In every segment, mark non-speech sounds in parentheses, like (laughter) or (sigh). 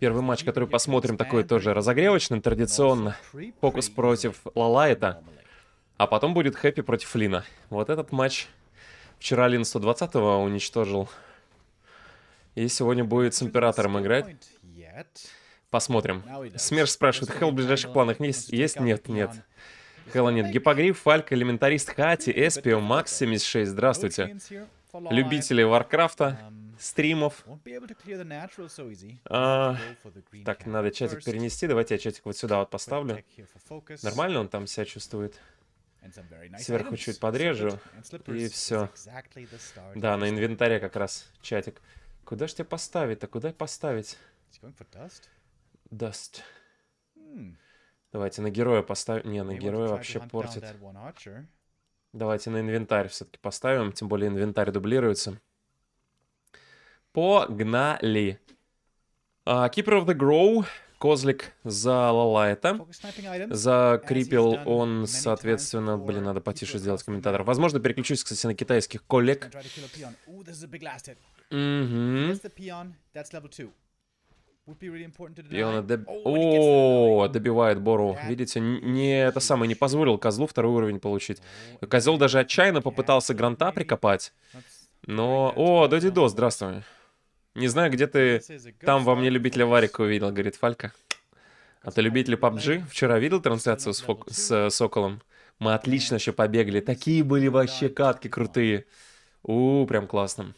Первый матч, который посмотрим, такой тоже разогревочный, традиционно. Фокус против Лалайта. А потом будет Хэппи против Лина. Вот этот матч вчера Лин 120-го уничтожил. И сегодня будет с Императором играть. Посмотрим. Смерш спрашивает, Хелл в ближайших планах есть? Есть? Нет, нет. Хелла нет. Гипогриф, Фальк, Элементарист, Хати, Эспио, Макс 76. Здравствуйте. Любители Варкрафта стримов. А, так, надо чатик перенести. Давайте я чатик вот сюда вот поставлю. Нормально он там себя чувствует. Сверху чуть подрежу, и все. Да, на инвентаре как раз чатик. Куда же тебя поставить-то? Куда поставить? Dust. Hmm. Давайте на героя поставим. Не, на героя вообще портит. Давайте на инвентарь все-таки поставим, тем более инвентарь дублируется. Погнали. Uh, Keeper of the Grow. Козлик за залалает. Закрепил он, соответственно... Блин, надо потише сделать комментатор. Возможно, переключусь, кстати, на китайских коллег. Угу. Пиона oh, О, добивает Бору. Видите, не это самое, не позволил козлу второй уровень получить. Козел даже отчаянно oh, попытался гранта прикопать. Но... О, Додидо, здравствуй. Не знаю, где ты там во мне любителя варика увидел, говорит Фалька. А ты любитель PUBG? Вчера видел трансляцию с, Фок... с э, Соколом? Мы отлично еще побегали. Такие были вообще катки крутые. У, прям классно.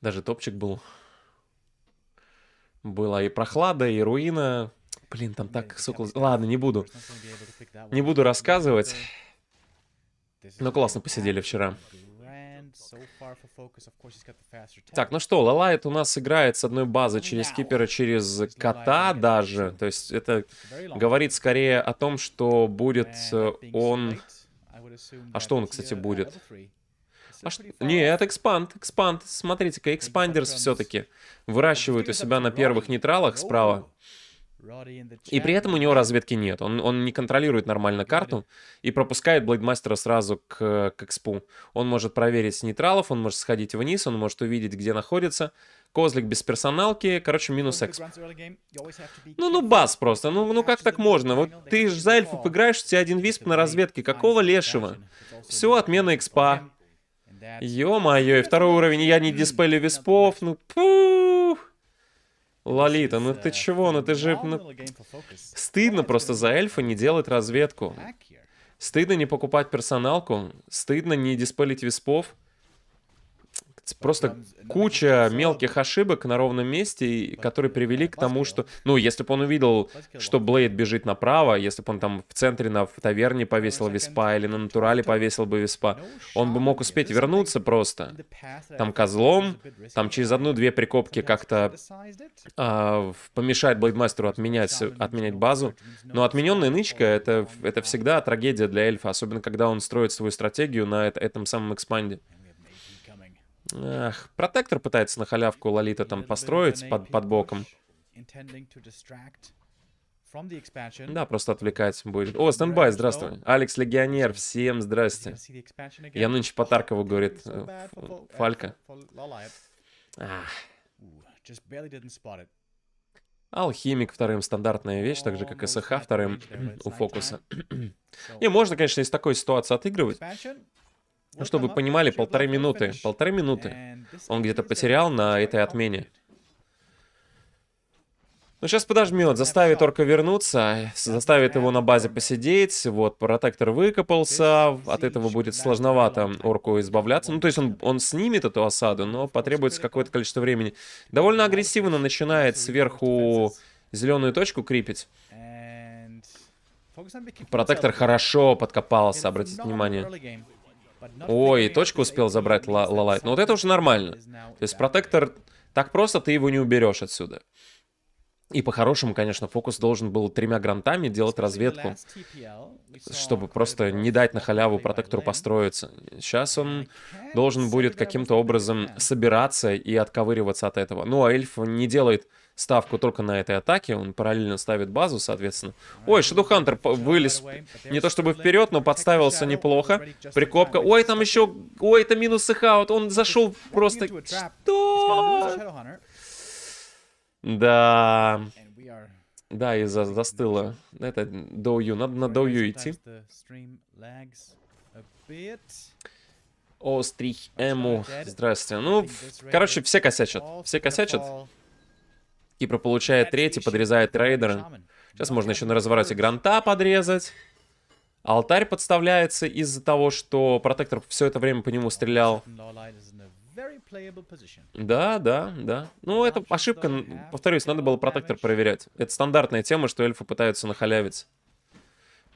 Даже топчик был. Была и прохлада, и руина. Блин, там так Сокол... Ладно, не буду. Не буду рассказывать. Но ну, классно посидели вчера. Так, ну что, Лалайт у нас играет с одной базы через кипера, через кота даже. То есть это говорит скорее о том, что будет э, он... А что он, кстати, uh, будет? А ш... Нет, экспанд, экспанд. Смотрите-ка, экспандерс все-таки. Выращивают у себя на первых нейтралах справа. И при этом у него разведки нет. Он, он не контролирует нормально карту и пропускает Блейдмастера сразу к, к экспу. Он может проверить нейтралов, он может сходить вниз, он может увидеть, где находится. Козлик без персоналки, короче, минус эксп. Ну, ну, бас просто. Ну, ну как так можно? Вот ты же за эльфов играешь, у тебя один висп на разведке. Какого лешего? Все, отмена экспа. Ё-моё, и второй уровень, я не диспелю виспов. Ну, пух. Лолита, ну ты чего? Ну ты же... Ну... Стыдно просто за эльфа не делать разведку. Стыдно не покупать персоналку. Стыдно не диспелить виспов. Просто куча мелких ошибок на ровном месте, которые привели к тому, что... Ну, если бы он увидел, что Блейд бежит направо, если бы он там в центре на в таверне ну, повесил виспа или на натурале повесил бы виспа, он бы мог успеть вернуться просто. Там козлом, там через одну-две прикопки как-то а, помешает Блейдмастеру отменять, отменять базу. Но отмененная нычка — это, это всегда трагедия для эльфа, особенно когда он строит свою стратегию на этом самом экспанде. Эх, протектор пытается на халявку Лолита там построить под, под боком. Да, просто отвлекать будет. О, стендбай, здравствуй. Алекс Легионер, всем здрасте. Я нынче по Таркову, говорит э, э, Фалька. Алхимик вторым стандартная вещь, так же как СХ вторым у фокуса. И (coughs) можно, конечно, из такой ситуации отыгрывать. Ну, чтобы вы понимали, полторы минуты. Полторы минуты. Он где-то потерял на этой отмене. Ну, сейчас подожмет, заставит орка вернуться, заставит его на базе посидеть, вот, протектор выкопался, от этого будет сложновато орку избавляться. Ну, то есть он, он снимет эту осаду, но потребуется какое-то количество времени. Довольно агрессивно начинает сверху зеленую точку крепить. Протектор хорошо подкопался, обратите внимание. Ой, точку успел забрать Лалайт. Но ну, вот это уже нормально. То есть протектор... Так просто ты его не уберешь отсюда. И по-хорошему, конечно, фокус должен был тремя грантами делать разведку, чтобы просто не дать на халяву протектору построиться. Сейчас он должен будет каким-то образом собираться и отковыриваться от этого. Ну, а эльф не делает ставку только на этой атаке, он параллельно ставит базу, соответственно. Ой, Шадухантер вылез не то чтобы вперед, но подставился неплохо. Прикопка. Ой, там еще... Ой, это минус их аут. Он зашел просто... Что? Да. Да, и за застыло. Это доую. Надо на доую идти. Острих Эму. здравствуйте. Ну, короче, все косячат. Все косячат. Кипр получает третий, подрезает трейдера. Сейчас можно еще на развороте гранта подрезать. Алтарь подставляется из-за того, что протектор все это время по нему стрелял. Да, да, да. Ну, это ошибка, повторюсь, надо было протектор проверять. Это стандартная тема, что эльфы пытаются нахалявить.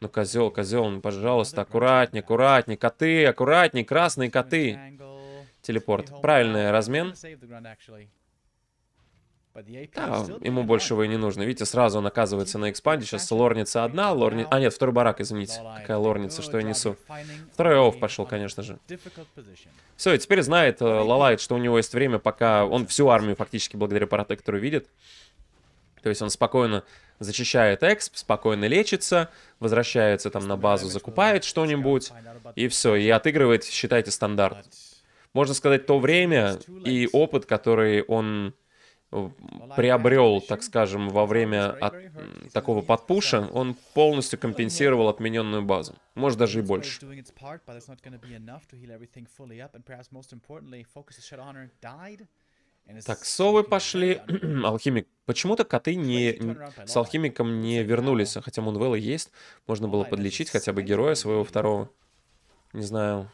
Ну, козел, козел, ну, пожалуйста, аккуратнее, аккуратнее, коты, аккуратнее, красные коты. Телепорт. Правильный uh, размен. Да, ему большего и не нужно. Видите, сразу он оказывается на экспанде. Сейчас лорница одна, лорни... А, нет, второй барак, извините. Какая лорница, что я несу. Второй офф пошел, конечно же. Все, и теперь знает э, Лалайт, что у него есть время, пока он всю армию фактически благодаря протектору видит. То есть он спокойно зачищает эксп, спокойно лечится, возвращается там на базу, закупает что-нибудь, и все, и отыгрывает, считайте, стандарт. Можно сказать, то время и опыт, который он приобрел, так скажем, во время от, такого подпуша, он полностью компенсировал отмененную базу. Может, даже и больше. Так, совы пошли. (clears throat) Алхимик. Почему-то коты не, с алхимиком не вернулись, а хотя Мунвелла есть. Можно было подлечить хотя бы героя своего второго. Не знаю.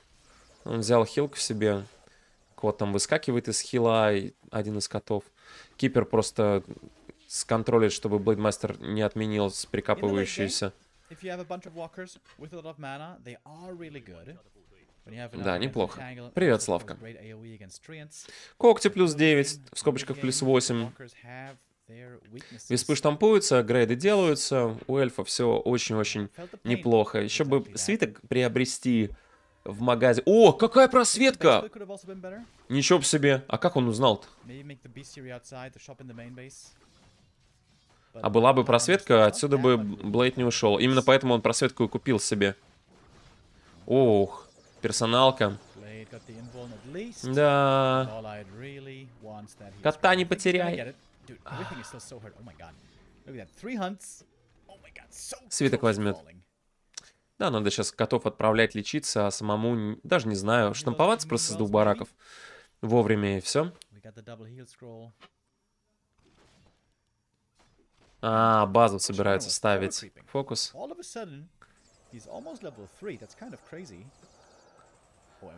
Он взял хилку в себе. Кот там выскакивает из хила, один из котов. Кипер просто сконтролит, чтобы Блейдмастер не отменил с прикапывающиеся. Да, неплохо. Привет, Славка. E Когти плюс 9, в скобочках плюс 8. Виспы штампуются, грейды делаются. У эльфа все очень-очень неплохо. Еще бы свиток приобрести в магазе. О, какая просветка! Ничего себе. А как он узнал-то? А была бы просветка, отсюда бы Блейд не ушел. Именно поэтому он просветку и купил себе. Ох, персоналка. Да. Кота не потеряй. Oh oh Свиток возьмет. Да, надо сейчас котов отправлять лечиться, а самому даже не знаю, штамповаться просто с двух бараков. Вовремя и все. А, базу собираются ставить. Фокус.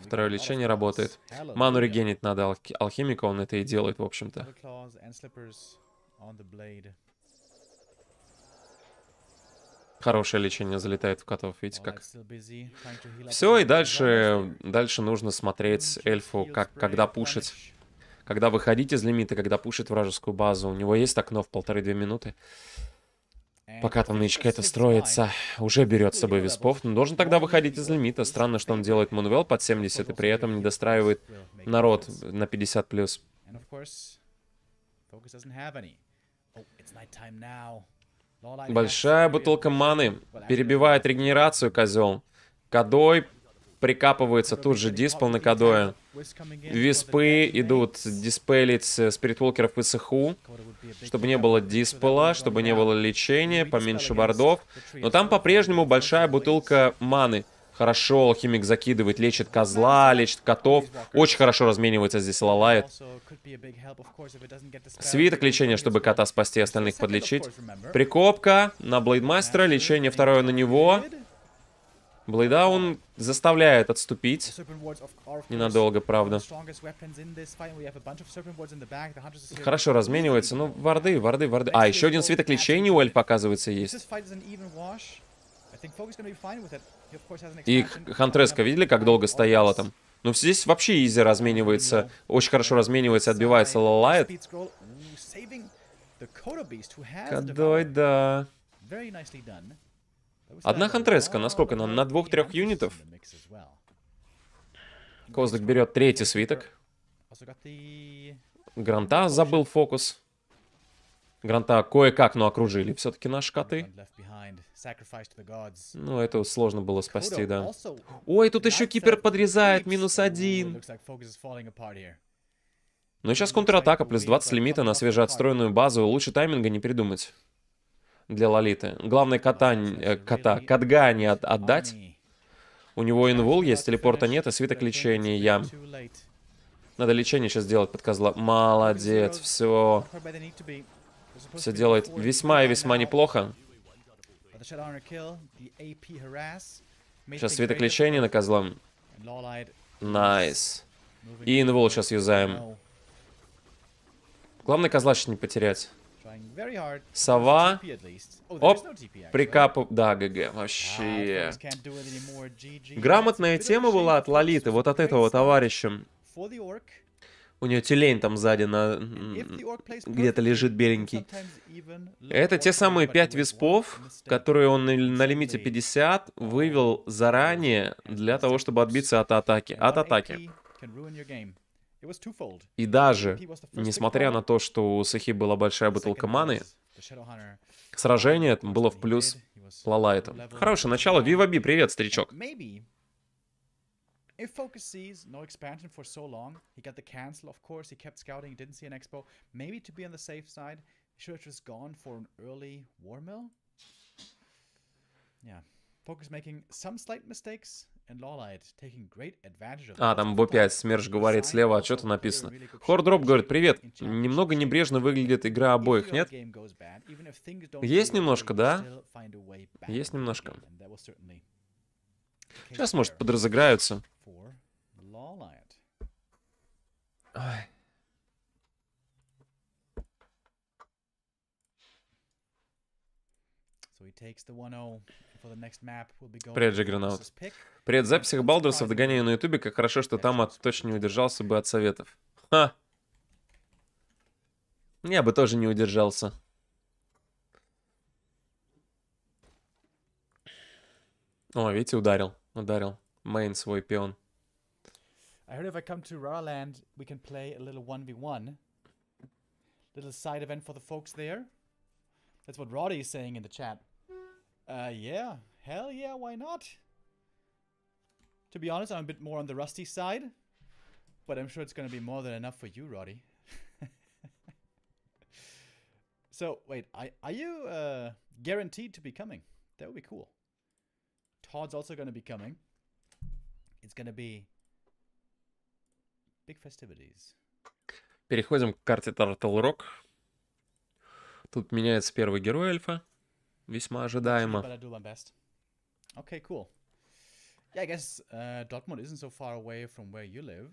Второе лечение работает. Ману регенит, надо алхимика, он это и делает, в общем-то. Хорошее лечение залетает в котов, видите как? Все, и дальше, дальше нужно смотреть mm, эльфу, как, когда пушить. Когда выходить из лимита, когда пушит вражескую базу. У него есть окно в полторы-две минуты. Пока там новичка это строится, уже берет с собой виспов, но должен тогда выходить из лимита. Странно, что он делает Мануэл под 70 и при этом не достраивает народ на 50+. плюс. Большая бутылка маны. Перебивает регенерацию козел. Кадой прикапывается тут же диспл на Кадоя. Виспы идут диспелить спиритволкеров и саху, чтобы не было диспела, чтобы не было лечения, поменьше бордов. Но там по-прежнему большая бутылка маны. Хорошо, алхимик закидывает, лечит козла, лечит котов. Очень хорошо разменивается здесь лалает. Свиток лечения, чтобы кота спасти, остальных подлечить. Прикопка на Блейдмастера, лечение второе на него. Блейдаун заставляет отступить. Ненадолго, правда. Хорошо разменивается. Ну, варды, варды, варды. А, еще один свиток лечения у Эльф, оказывается, есть. И Хантреска видели, как долго стояла там? Ну, здесь вообще изи разменивается, очень хорошо разменивается, отбивается, лалает. Кадой, да. Одна хантреска, насколько нам? На двух-трех юнитов? Козлик берет третий свиток. Гранта забыл фокус. Гранта кое-как, но окружили все-таки наши коты. Ну, это сложно было спасти, да. Ой, тут еще Кипер подрезает, минус один. Но ну, сейчас контратака, плюс 20 лимита на свежеотстроенную базу. Лучше тайминга не придумать для Лолиты. Главное, э, кота, э, кота, Катга не от, отдать. У него инвул есть, телепорта нет, а свиток лечения. Надо лечение сейчас делать под козла. Молодец, все. Все делает весьма и весьма неплохо. Сейчас светоключение на козлом. Найс. И инвол сейчас юзаем. Главное козла сейчас не потерять. Сова. Оп. Прикап. Да, ГГ. Вообще. Ah, Грамотная тема была от Лолиты, вот от этого товарища. У нее тюлень там сзади на... где-то лежит беленький. Это те самые пять виспов, которые он на лимите 50 вывел заранее для того, чтобы отбиться от атаки. От атаки. И даже, несмотря на то, что у Сахи была большая бутылка маны, сражение было в плюс Лалайту. Хорошее начало. Вива Би, привет, старичок. If Focus sees no expansion for so long, he got the cancel, of course, he kept scouting, didn't see an expo. Maybe to be on the safe side, he should have just gone for an early war mill. Yeah. Focus making some slight mistakes, and taking great advantage of а, там B5, Смерж говорит слева, а что-то написано. Хордроп говорит, привет, немного небрежно выглядит игра обоих, нет? Есть немножко, да? Есть немножко. Сейчас, может, подразыграются for the Law Liant. Oh Ой. Привет, Джиггернаут. Привет, запись их Балдерсов догоняю на ютубе. Как хорошо, что там от точно не удержался бы от советов. Ха! Я бы тоже не удержался. О, видите, ударил. Ударил. main I heard if I come to Rara we can play a little 1v1. Little side event for the folks there. That's what Roddy is saying in the chat. Uh, yeah. Hell yeah, why not? To be honest, I'm a bit more on the rusty side. But I'm sure it's going to be more than enough for you, Roddy. (laughs) so, wait. I, are you uh, guaranteed to be coming? That would be cool. Todd's also going to be coming. It's gonna be big festivities. Переходим к карте Turtle Rock. Тут меняется первый герой эльфа. Весьма ожидаемо. Okay, cool. Yeah, I guess uh, Dortmund isn't so far away from where you live.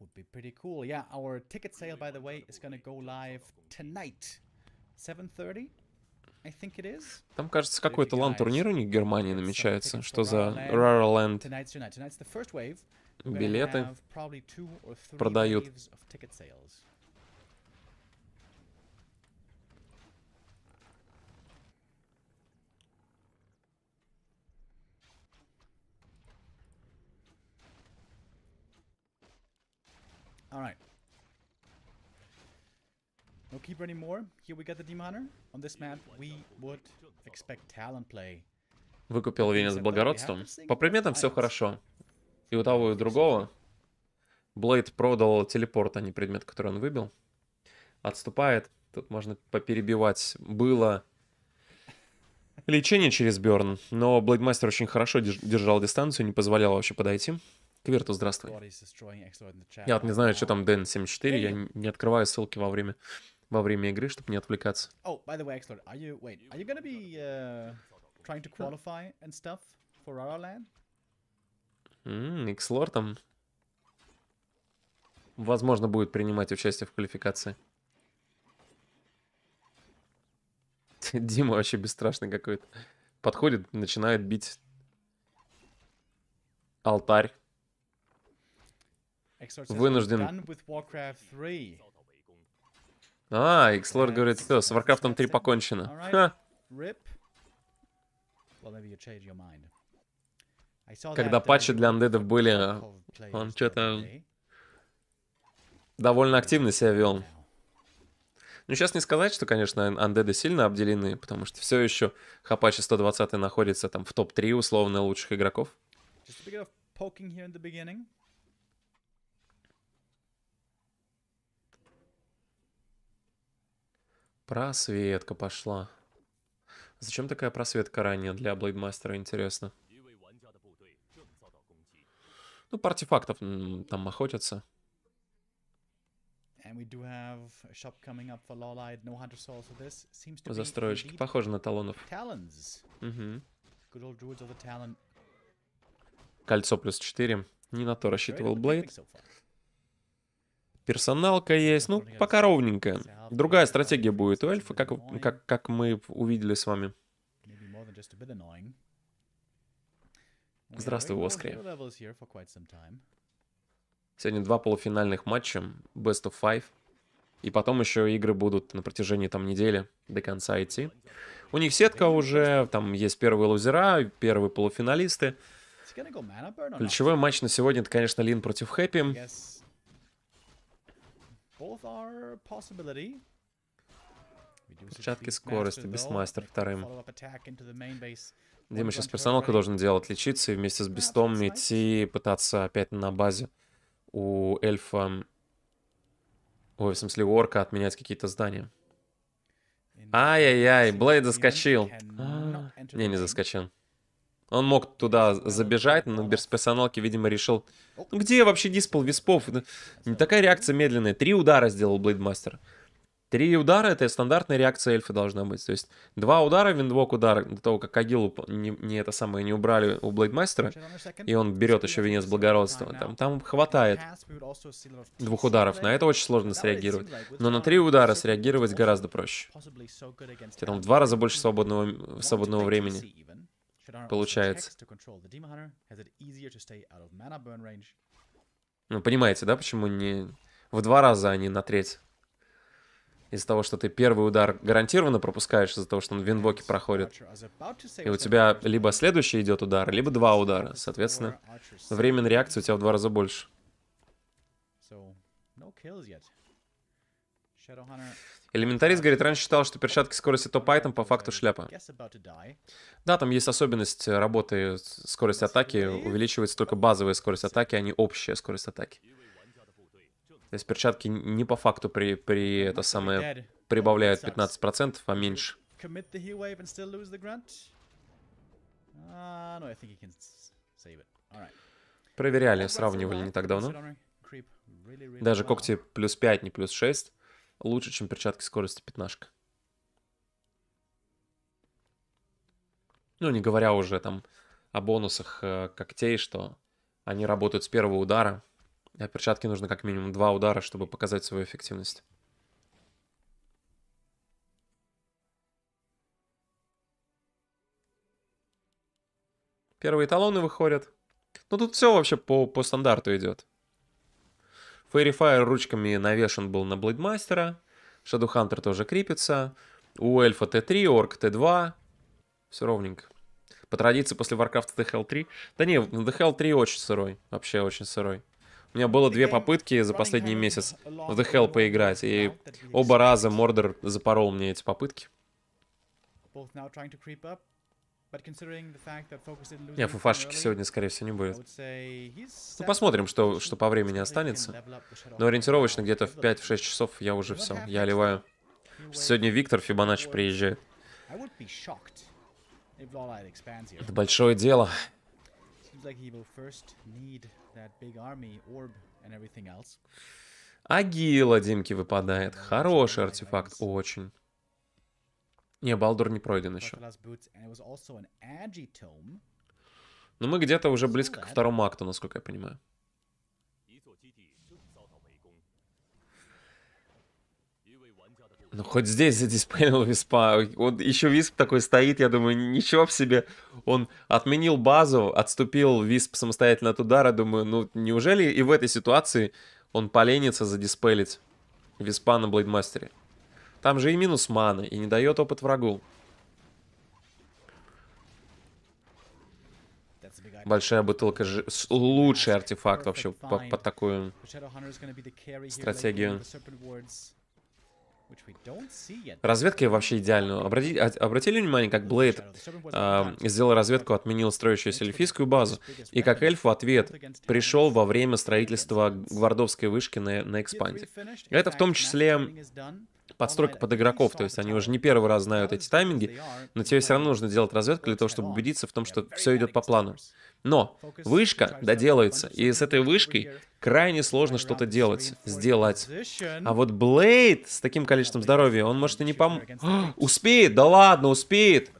Would be pretty cool. Yeah, our ticket sale, by the way, is gonna go live tonight, 7.30. Там, кажется, какой-то лан-турнир у них в Германии uh, намечается. Что за Rare Land? Билеты продают. All right. No keeper anymore. Here we got the Demon Hunter. On this map we would expect talent play. Выкупил венец с благородством. По предметам все хорошо. И у того, и у другого. Блейд продал телепорт, а не предмет, который он выбил. Отступает. Тут можно поперебивать. Было лечение через Берн, но Блейдмастер очень хорошо держал дистанцию, не позволял вообще подойти. Квирту здравствуй. Я вот не знаю, что там Дэн 74, я не открываю ссылки во время во время игры, чтобы не отвлекаться. Oh, by the way, Exlord, are you wait, are you gonna be uh, trying to qualify and stuff for our Land? Mm, Exlord там, возможно, будет принимать участие в квалификации. (laughs) Дима вообще бесстрашный какой-то. Подходит, начинает бить алтарь. Вынужден а, X-Lord э, говорит, все, с Варкрафтом 3 покончено. Когда uh, патчи для андедов были, а, он что-то довольно активно себя вел. Ну, сейчас не сказать, что, конечно, андеды сильно обделены, потому что все еще Хапачи 120 находится там в топ-3 условно лучших игроков. Просветка пошла. Зачем такая просветка ранее для Блейдмастера, интересно? Ну, по артефактов там охотятся. Застройщики. Похоже на талонов. Угу. Кольцо плюс 4. Не на то рассчитывал Блейд персоналка есть. Ну, пока ровненькая. Другая стратегия будет у эльфа, как, как, как мы увидели с вами. Здравствуй, Оскре. Сегодня два полуфинальных матча, Best of Five. И потом еще игры будут на протяжении там недели до конца идти. У них сетка уже, там есть первые лузера, первые полуфиналисты. Ключевой матч на сегодня это, конечно, Лин против Хэппи. Both are possibility. Перчатки скорости, Бестмастер вторым. Дима сейчас персоналка должен делать, лечиться и вместе с Бестом идти пытаться опять на базе у эльфа... Ой, в смысле у орка отменять какие-то здания. Ай-яй-яй, Блейд заскочил. А -а -а. Не, не заскочил. Он мог туда забежать, но без персоналки, видимо, решил... Ну где вообще диспл виспов? Ну, такая реакция медленная. Три удара сделал Блейдмастер. Три удара — это стандартная реакция эльфа должна быть. То есть два удара, виндвок удар, до того, как Агилу не, не это самое не убрали у Блейдмастера, и он берет еще венец благородства. Там, там хватает двух ударов. На это очень сложно среагировать. Но на три удара среагировать гораздо проще. Там в два раза больше свободного, свободного времени получается. Ну, понимаете, да, почему не в два раза, а не на треть? Из-за того, что ты первый удар гарантированно пропускаешь, из-за того, что он в инвоке проходит. И у тебя либо следующий идет удар, либо два удара. Соответственно, время на реакцию у тебя в два раза больше. Элементарист говорит, раньше считал, что перчатки скорости топ-айтем по факту шляпа. Да, там есть особенность работы скорости атаки. Увеличивается только базовая скорость атаки, а не общая скорость атаки. То есть перчатки не по факту при, при это самое прибавляют 15%, а меньше. Проверяли, сравнивали не так давно. Даже когти плюс 5, не плюс 6. Лучше, чем перчатки скорости пятнашка. Ну, не говоря уже там о бонусах э, когтей, что они работают с первого удара, а перчатки нужно как минимум два удара, чтобы показать свою эффективность. Первые талоны выходят. Ну тут все вообще по, по стандарту идет. Fairy Fire ручками навешен был на Блейдмастера. Shadowhunter тоже крепится. У эльфа Т3, орк Т2. Все ровненько. По традиции после Warcraft DHL 3. Да не, DHL ну, 3 очень сырой. Вообще очень сырой. У меня было две попытки за последний месяц в The Hell поиграть, и оба раза Мордор запорол мне эти попытки. both now trying to creep up. Не, фуфашки сегодня, скорее всего, не будет. Ну, посмотрим, что, что по времени останется. Но ориентировочно где-то в 5-6 часов я уже все, я оливаю. Сегодня Виктор Фибоначчи приезжает. Это большое дело. Агила Димки выпадает. Хороший артефакт, очень. Не, Балдур не пройден еще. Э, Но ну, мы где-то уже близко ко второму акту, насколько я понимаю. Ну, хоть здесь за виспа. Он, еще висп такой стоит, я думаю, ничего в себе. Он отменил базу, отступил висп самостоятельно от удара. Думаю, ну, неужели и в этой ситуации он поленится задиспелить виспа на Блейдмастере? Там же и минус маны, и не дает опыт врагу. Большая бутылка ж... лучший артефакт вообще под, под такую стратегию. Разведка вообще идеально. Обрати, а, обратили внимание, как Блейд э, сделал разведку, отменил строящуюся эльфийскую базу, и как эльф в ответ пришел во время строительства гвардовской вышки на, на экспанде. Это в том числе подстройка под игроков, то есть они уже не первый раз знают эти тайминги, но тебе все равно нужно делать разведку для того, чтобы убедиться в том, что все идет по плану. Но вышка доделается, и с этой вышкой крайне сложно что-то делать, сделать. А вот Блейд с таким количеством здоровья, он может и не пом... О, (gasps) успеет, да ладно, успеет.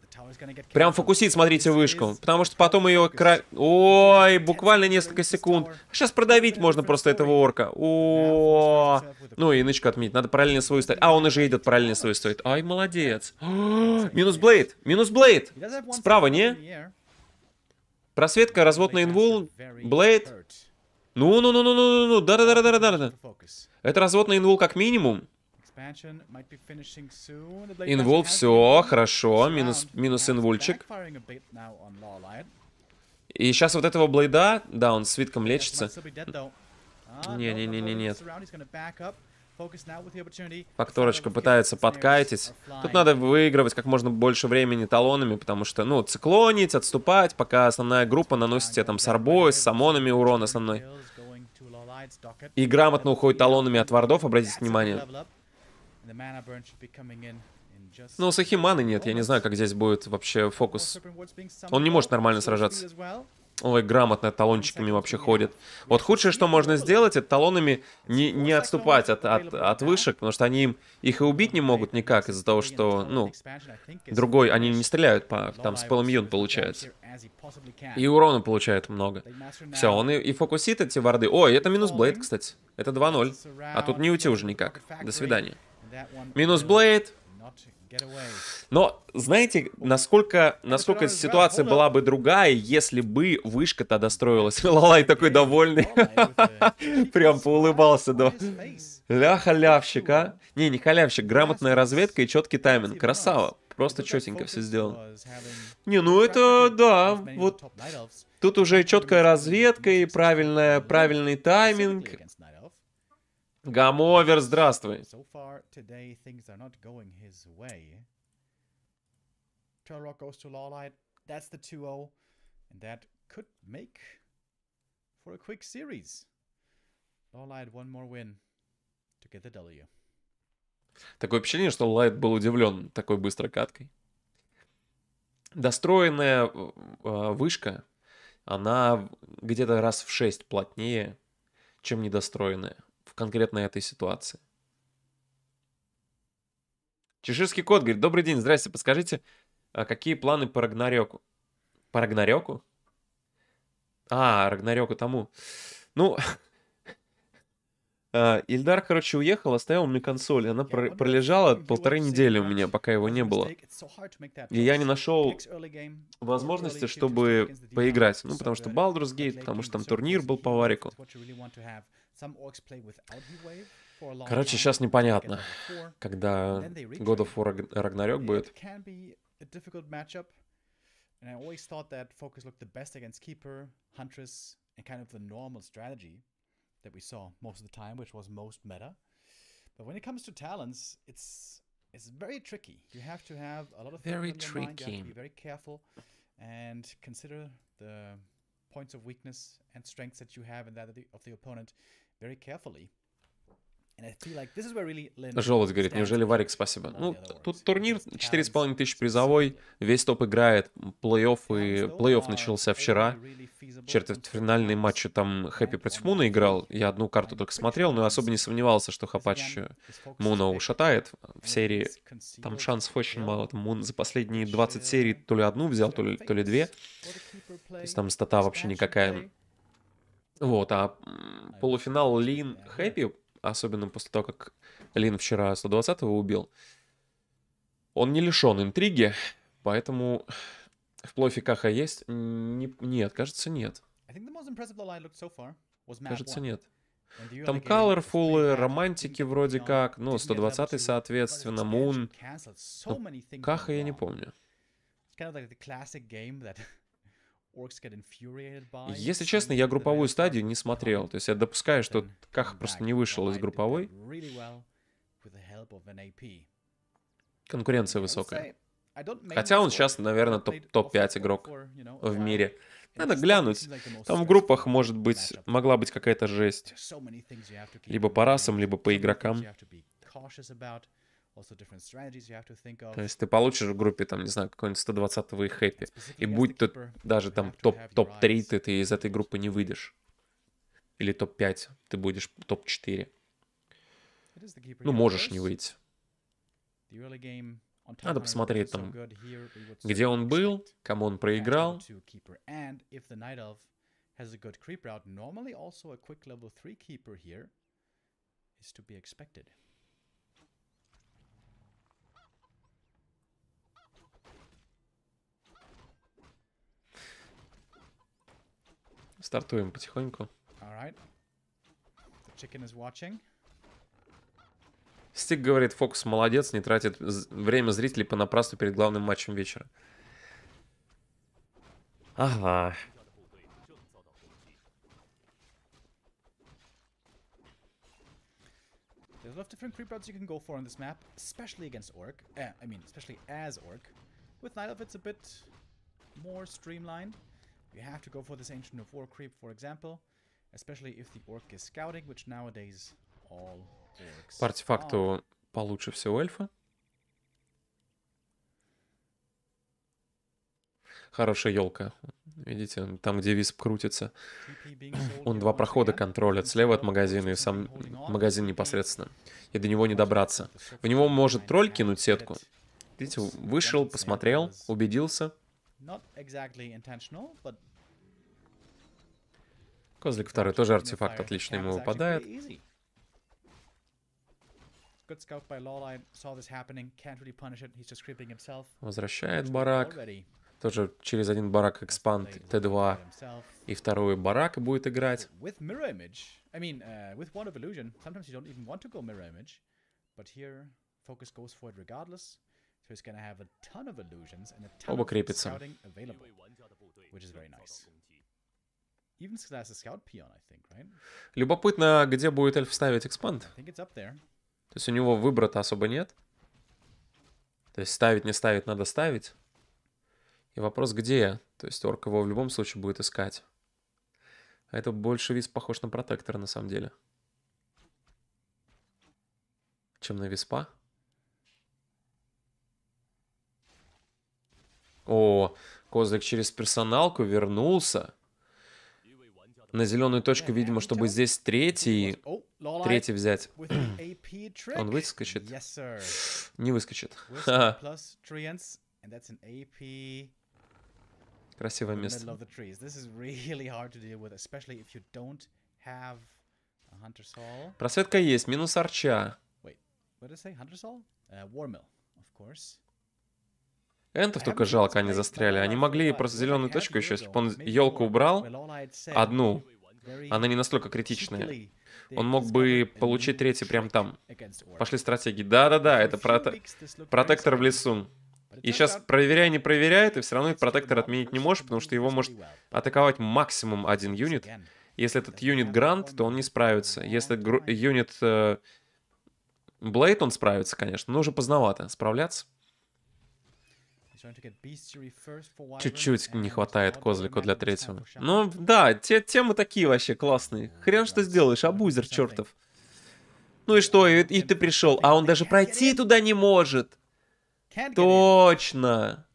Прям фокусит, смотрите, вышку. Потому что потом ее кра... Ой, буквально несколько секунд. Сейчас продавить можно просто этого орка. О, Ну, и нычку отменить. Надо параллельно свою ставить. А, он уже идет параллельно свою стоит. Ай, молодец. минус Блейд. Минус Блейд. Справа, не? Просветка, развод на инвул. Блейд. Ну-ну-ну-ну-ну-ну. Да-да-да-да-да-да. Это развод на инвул как минимум. Инвол, все, хорошо. Минус, минус инвульчик. И сейчас вот этого блейда, да, он свитком лечится. Не-не-не-не, а, нет. Факторочка пытается подкатить. Тут надо выигрывать как можно больше времени талонами, потому что, ну, циклонить, отступать, пока основная группа наносит тебе там с арбой, с самонами урон основной. И грамотно ну, уходит талонами от вардов, обратите внимание. Но у Сахи маны нет, я не знаю, как здесь будет вообще фокус. Он не может нормально сражаться. Ой, грамотно талончиками вообще ходит. Вот худшее, что можно сделать, это талонами не, не отступать от, от, от вышек, потому что они им, их и убить не могут никак из-за того, что, ну, другой, они не стреляют по, там, с полумьюн получается. И урона получает много. Все, он и, и фокусит эти варды. Ой, это минус Блейд, кстати. Это 2-0. А тут не уйти уже никак. До свидания. Минус Блейд. Но знаете, насколько, насколько ситуация была бы другая, если бы вышка-то достроилась? (laughs) Лалай такой довольный. (laughs) Прям поулыбался. Да. Ля халявщик, а? Не, не халявщик, грамотная разведка и четкий тайминг. Красава. Просто четенько все сделано. Не, ну это, да, вот Тут уже четкая разведка и правильная, правильный тайминг. Гамовер, здравствуй. Turlock goes to Lawlight. That's the 2-0. And that could make for a quick series. Lawlight one more win to get the W. Такое впечатление, что Лайт был удивлен такой быстрой каткой. Достроенная э, э, вышка, она где-то раз в 6 плотнее, чем недостроенная конкретно этой ситуации. Чеширский кот говорит, добрый день, здрасте, подскажите, а какие планы по Рагнарёку? По Рагнарёку? А, Рагнарёку тому. Ну, (laughs) а, Ильдар, короче, уехал, оставил мне консоль. Она пролежала полторы недели у меня, пока его не было. И я не нашел возможности, чтобы поиграть. Ну, потому что Baldur's Gate, потому что там турнир был по варику. Короче, сейчас непонятно, когда God of War Ragnarok будет. And I always thought that focus looked the best against Keeper, Huntress, and kind of the normal strategy that we saw most of the time, which was most meta. But when it comes to talents, it's it's very tricky. You have to have a lot of very tricky. Mind. You have to be very careful and consider the points of weakness and strengths that you have and that of the, of the opponent Желудь говорит, неужели Варик, спасибо. Ну, тут турнир 4,5 тысяч призовой, весь топ играет, плей-офф, и плей-офф начался вчера. Четвертьфинальные матчи там Хэппи против Муна играл, я одну карту только смотрел, но особо не сомневался, что Хапач Муна ушатает. В серии там шансов очень мало, там Мун за последние 20 uh, серий то ли одну взял, то ли, то ли две. То есть там стата вообще никакая вот, а полуфинал Лин Хэппи, особенно после того, как Лин вчера 120-го убил, он не лишен интриги, поэтому в плофе Каха есть? Не, нет, кажется, нет. Кажется, нет. Там колорфулы, э, романтики вроде как, ну, 120-й, соответственно, Мун. Ну, Каха я не помню. Если честно, я групповую стадию не смотрел. То есть я допускаю, что Каха просто не вышел из групповой. Конкуренция высокая. Хотя он сейчас, наверное, топ-5 топ игрок в мире. Надо глянуть. Там в группах, может быть, могла быть какая-то жесть. Либо по расам, либо по игрокам. То есть ты получишь в группе, там, не знаю, какой-нибудь 120-го хэппи. И будь то даже там топ-3, топ ты, ты из этой группы не выйдешь. Или топ-5, ты будешь топ-4. Ну, можешь не выйти. Надо посмотреть там, где он был, кому он проиграл. Has a good creep route. Normally, also a quick level 3 keeper here is to be expected. Стартуем потихоньку. Стик говорит, Фокс молодец, не тратит время зрителей понапрасну перед главным матчем вечера. Ага. There's a lot of different creep routes you can go for on this map, especially against Orc. Uh, I mean, especially as Orc. With Nile, it's a bit more streamlined. You have to go for this Ancient of War creep, for example, especially if the orc is scouting, which nowadays all orcs По артефакту получше всего эльфа. Хорошая елка. Видите, там, где висп крутится. Он два прохода контролит, слева от магазина и сам магазин непосредственно. И до него не добраться. В него может тролль кинуть сетку. Видите, вышел, посмотрел, убедился, Not exactly intentional, but... Козлик второй тоже артефакт отлично ему выпадает. Возвращает барак. Тоже через один барак экспанд Т2 и второй барак будет играть. Оба крепятся. Любопытно, где будет эльф ставить экспанд. То есть у него выбора-то особо нет. То есть ставить, не ставить, надо ставить. И вопрос, где? То есть орк его в любом случае будет искать. А это больше виз похож на протектор на самом деле. Чем на виспа. О, Козлик через персоналку вернулся. На зеленую точку, видимо, чтобы здесь третий... Третий взять. (coughs) Он выскочит? Не выскочит. Красивое место. Просветка есть, минус арча. Wait, what did I say? Hunter's Hall? Uh, Warmill, of course. Энтов только жалко, они застряли. Они могли просто зеленую точку еще, если бы он елку убрал, одну, она не настолько критичная. Он мог бы получить третий прямо там. Пошли стратегии. Да-да-да, это проте... протектор в лесу. И сейчас, проверяя, не проверяя, ты все равно протектор отменить не можешь, потому что его может атаковать максимум один юнит. Если этот юнит грант, то он не справится. Если юнит э, он справится, конечно, но уже поздновато справляться. Чуть-чуть не хватает козлику для третьего. Ну да, те, темы такие вообще классные. Хрен что сделаешь, абузер чертов. Ну и что, и, и ты пришел, а он даже пройти туда не может. Точно.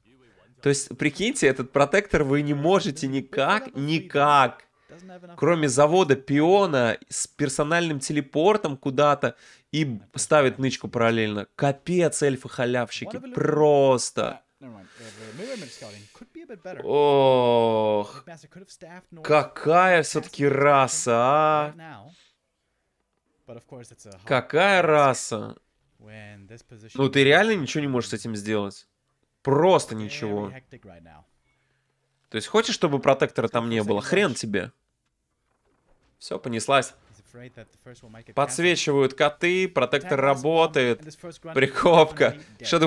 То есть, прикиньте, этот протектор вы не можете никак, никак. Кроме завода пиона с персональным телепортом куда-то и ставит нычку параллельно. Капец, эльфы-халявщики. Просто. Never mind. Maybe I'm Could be a bit better. Ох, какая все-таки раса, а? Какая раса? Ну, ты реально ничего не можешь с этим сделать. Просто ничего. То есть хочешь, чтобы протектора там не было? Хрен тебе. Все, понеслась. Подсвечивают коты, протектор работает, прикопка.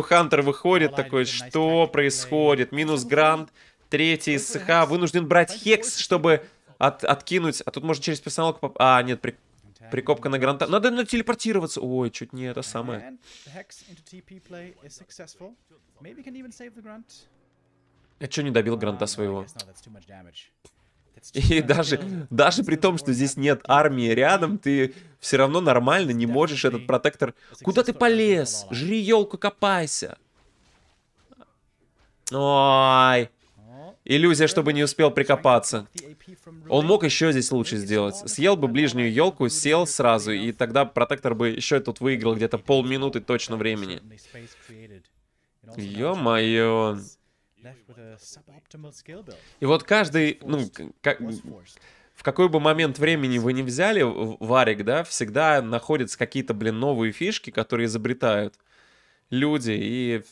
Хантер выходит такой, что происходит? Минус грант, третий из СХ, вынужден брать хекс, чтобы от, откинуть. А тут можно через персоналку... Поп... А, нет, при... Прикопка на гранта. Надо на телепортироваться. Ой, чуть не это самое. Я что не добил гранта своего? И даже, даже при том, что здесь нет армии рядом, ты все равно нормально не можешь этот протектор... Куда ты полез? Жри елку, копайся. Ой. Иллюзия, чтобы не успел прикопаться. Он мог еще здесь лучше сделать. Съел бы ближнюю елку, сел сразу, и тогда протектор бы еще тут выиграл где-то полминуты точно времени. Ё-моё. И вот каждый, ну, как, в какой бы момент времени вы не взяли варик, да, всегда находятся какие-то, блин, новые фишки, которые изобретают люди. И,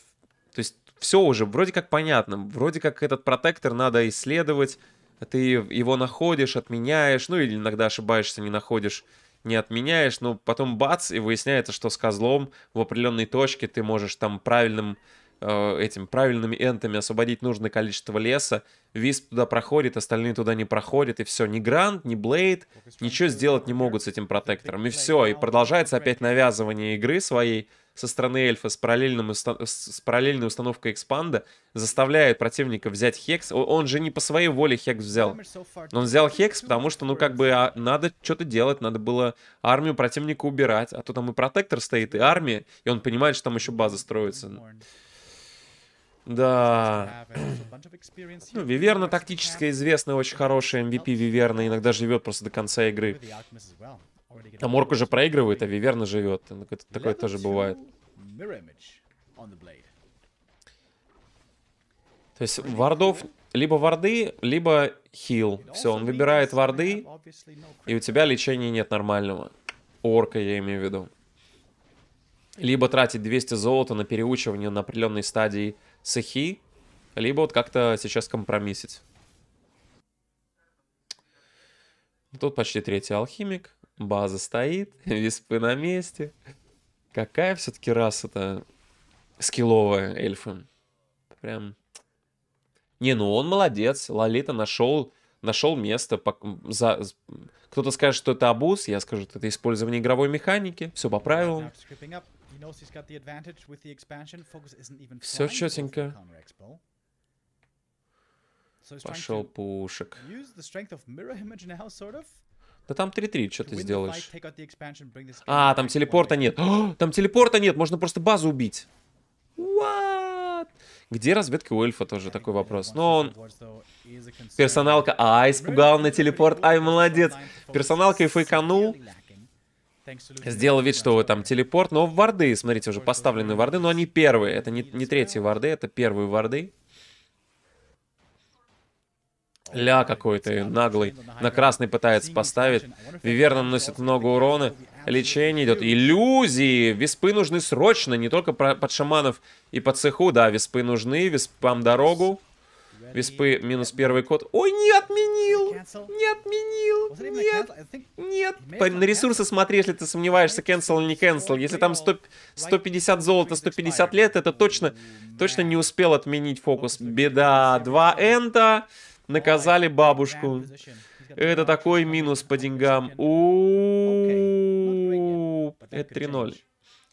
то есть, все уже вроде как понятно. Вроде как этот протектор надо исследовать. А ты его находишь, отменяешь, ну или иногда ошибаешься, не находишь, не отменяешь, но потом бац, и выясняется, что с козлом в определенной точке ты можешь там правильным Э, этим правильными энтами освободить нужное количество леса. Висп туда проходит, остальные туда не проходят, и все. Ни Грант, ни Блейд ничего сделать не могут с этим протектором. И все, и продолжается опять навязывание игры своей со стороны эльфа с, параллельным, с параллельной установкой экспанда заставляет противника взять Хекс. Он же не по своей воле Хекс взял. Он взял Хекс, потому что, ну, как бы, а, надо что-то делать, надо было армию противника убирать. А то там и протектор стоит, и армия, и он понимает, что там еще база строится. Да. Ну, ну, Виверна тактическая известная, очень хорошая MVP Виверна, иногда живет просто до конца игры. А Морк уже проигрывает, а Виверна живет. Такое тоже бывает. То есть вардов либо варды, либо хил. Все, он выбирает варды, и у тебя лечения нет нормального. орка я имею в виду либо тратить 200 золота на переучивание на определенной стадии сахи, либо вот как-то сейчас компромиссить. Тут почти третий алхимик. База стоит, (laughs) виспы на месте. Какая все-таки раса-то скилловая эльфы. Прям... Не, ну он молодец. Лолита нашел, нашел место. За... Кто-то скажет, что это абуз. Я скажу, что это использование игровой механики. Все по правилам. Все четенько. Пошел пушек. Да там 3-3, что ты сделаешь? А, там телепорта нет. О, там телепорта нет, можно просто базу убить. What? Где разведка у эльфа, тоже такой вопрос. Но он... Персоналка... А, испугал на телепорт. Ай, молодец. Персоналка и фейканул сделал вид, что там телепорт, но варды, смотрите, уже поставлены варды, но они первые, это не, не третьи варды, это первые варды. Ля какой-то наглый. На красный пытается поставить. Виверна наносит много урона. Лечение идет. Иллюзии! Виспы нужны срочно, не только под шаманов и под цеху. Да, виспы нужны, виспам дорогу. Виспы минус первый код. Ой, не отменил! Не отменил! Нет! Нет! По, на ресурсы смотри, если ты сомневаешься, cancel или не cancel. Если там 100, 150 золота, 150 лет, это точно, точно не успел отменить фокус. Беда. Два энта. Наказали бабушку. Это такой минус по деньгам. У ну, Это 3-0.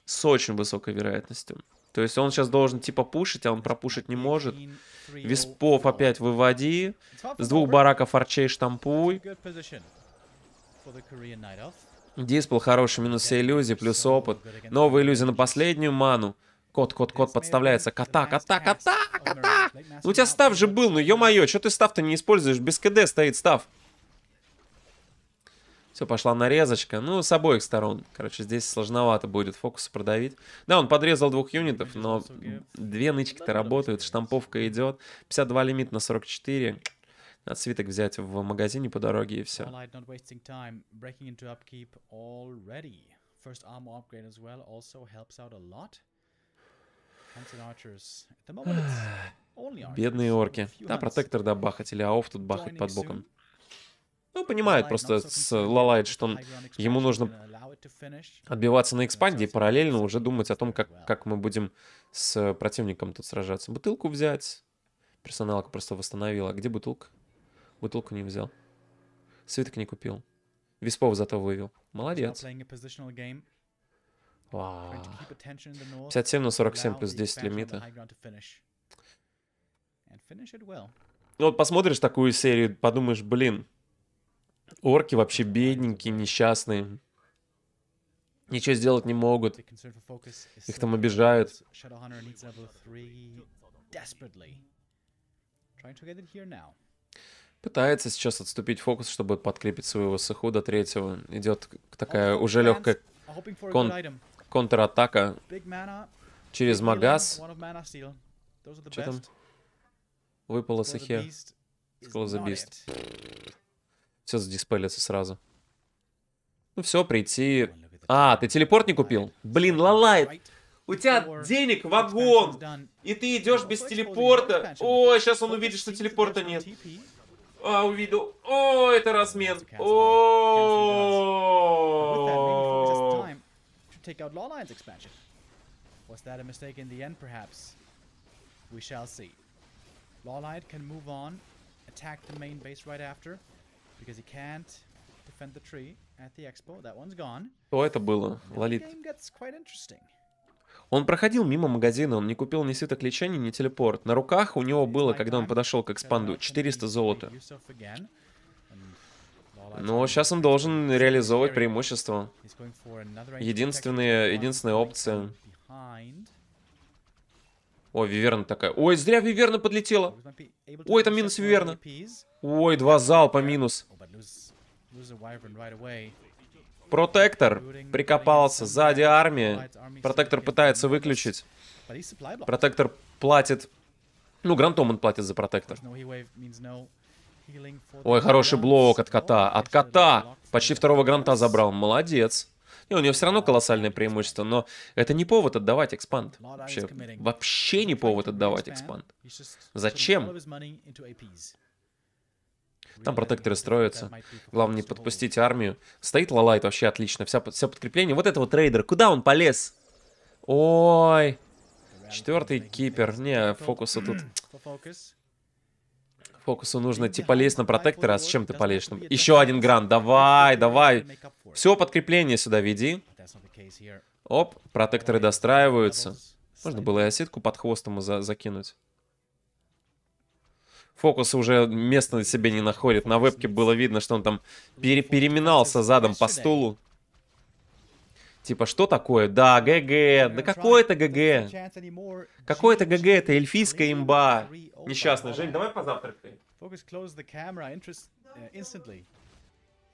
С очень высокой вероятностью. То есть он сейчас должен типа пушить, а он пропушить не может. Виспов опять выводи. С двух бараков арчей штампуй. Диспл хороший, минус все иллюзии, плюс опыт. Новая иллюзия на последнюю ману. Кот, кот, кот подставляется. Кота, кота, кота, кота! Ну у тебя став же был, ну ё-моё, что ты став-то не используешь? Без КД стоит став. Все, пошла нарезочка. Ну, с обоих сторон. Короче, здесь сложновато будет фокус продавить. Да, он подрезал двух юнитов, но две нычки-то работают, штамповка идет. 52 лимит на 44. Надо свиток взять в магазине по дороге и все. First armor upgrade as well also helps out a lot. (sighs) Бедные орки. Да, протектор да бахать или аоф тут бахать под боком. Ну, понимает просто с Лалайт, что он, ему нужно отбиваться на экспанде и параллельно уже думать о том, как, как мы будем с противником тут сражаться. Бутылку взять. Персоналка просто восстановила. где бутылка? Бутылку не взял. Свиток не купил. Виспов зато вывел. Молодец. Вау. 57 на 47 плюс 10 лимита. Ну вот посмотришь такую серию, подумаешь, блин, Орки вообще бедненькие, несчастные. Ничего сделать не могут. Их там обижают. Пытается сейчас отступить фокус, чтобы подкрепить своего саху до третьего. Идет такая уже легкая кон контратака через магаз. Что там? Выпало сахе. Сколоза бист. Все задиспелится сразу. Ну все, прийти... А, ты телепорт не купил? Блин, лалайт! У тебя денег вагон, и ты идешь без телепорта. Ой, сейчас он увидит, что телепорта нет. А, увидел. О, это размен. О. Was that a mistake in the end, perhaps? We shall see. Lawlight can move on, attack the main base right after, что это было, Лолит? Он проходил мимо магазина, он не купил ни сыток лечения, ни телепорт. На руках у него было, когда он подошел к экспанду, 400 золота. Но сейчас он должен реализовывать преимущество. Единственная, единственная опция. О, Виверна такая. Ой, зря Виверна подлетела. Ой, там минус Виверна. Ой, два залпа минус. Протектор прикопался. Сзади армия. Протектор пытается выключить. Протектор платит. Ну, Грантом он платит за протектор. Ой, хороший блок от кота. От кота! Почти второго гранта забрал. Молодец. И у него все равно колоссальное преимущество, но это не повод отдавать экспанд. Вообще, вообще не повод отдавать экспанд. Зачем? Там протекторы строятся. Главное не подпустить армию. Стоит Лалайт вообще отлично. Вся, все подкрепление. Вот этого трейдера. Куда он полез? Ой. Четвертый кипер. Не, фокусу тут... Фокусу нужно типа лезть на протектора, а с чем ты полезешь? Еще один грант, давай, давай. Все, подкрепление сюда веди. Оп, протекторы достраиваются. Можно было и осетку под хвостом за закинуть фокус уже места на себе не находит. На вебке было видно, что он там пере переминался задом по стулу. Типа, что такое? Да, ГГ. Да какое это ГГ? Какое это ГГ? Это эльфийская имба. Несчастная. Жень, давай позавтракаем. Э,